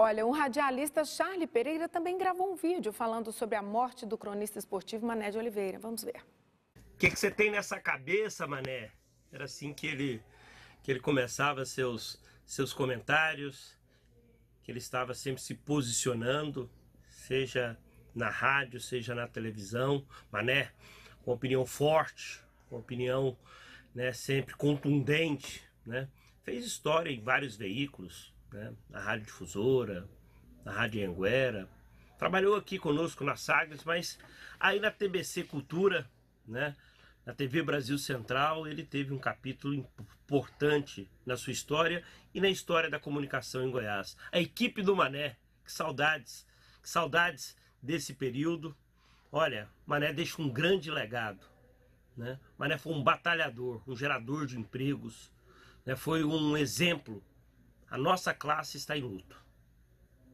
Olha, o radialista Charlie Pereira também gravou um vídeo falando sobre a morte do cronista esportivo Mané de Oliveira. Vamos ver. O que, que você tem nessa cabeça, Mané? Era assim que ele, que ele começava seus, seus comentários, que ele estava sempre se posicionando, seja na rádio, seja na televisão. Mané, com opinião forte, com opinião né, sempre contundente, né? Fez história em vários veículos, né? na Rádio Difusora, na Rádio Anguera. Trabalhou aqui conosco na Sagres, mas aí na TBC Cultura, né? na TV Brasil Central, ele teve um capítulo importante na sua história e na história da comunicação em Goiás. A equipe do Mané, que saudades, que saudades desse período. Olha, Mané deixa um grande legado. Né? Mané foi um batalhador, um gerador de empregos, né? foi um exemplo a nossa classe está em luto.